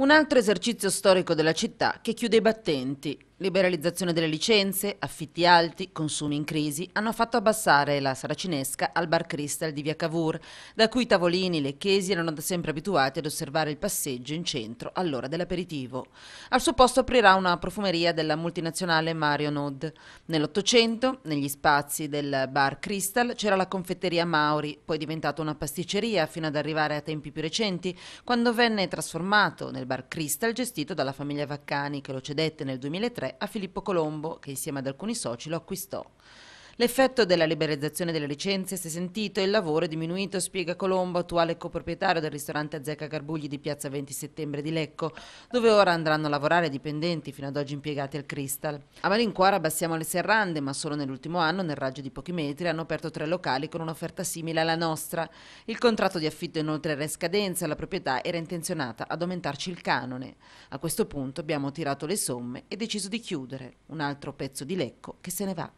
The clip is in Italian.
Un altro esercizio storico della città che chiude i battenti. Liberalizzazione delle licenze, affitti alti, consumi in crisi hanno fatto abbassare la saracinesca al bar Crystal di via Cavour, da cui i tavolini lecchesi erano da sempre abituati ad osservare il passeggio in centro all'ora dell'aperitivo. Al suo posto aprirà una profumeria della multinazionale Marionod. Nell'Ottocento, negli spazi del bar Crystal, c'era la confetteria Mauri, poi diventata una pasticceria fino ad arrivare a tempi più recenti, quando venne trasformato nel bar Crystal gestito dalla famiglia Vaccani che lo cedette nel 2003 a Filippo Colombo che insieme ad alcuni soci lo acquistò. L'effetto della liberalizzazione delle licenze si è sentito e il lavoro è diminuito, spiega Colombo, attuale coproprietario del ristorante Azzeca Garbugli di piazza 20 settembre di Lecco, dove ora andranno a lavorare dipendenti fino ad oggi impiegati al Crystal. A Malincuora abbassiamo le serrande, ma solo nell'ultimo anno, nel raggio di pochi metri, hanno aperto tre locali con un'offerta simile alla nostra. Il contratto di affitto inoltre era in scadenza e la proprietà era intenzionata ad aumentarci il canone. A questo punto abbiamo tirato le somme e deciso di chiudere un altro pezzo di Lecco che se ne va.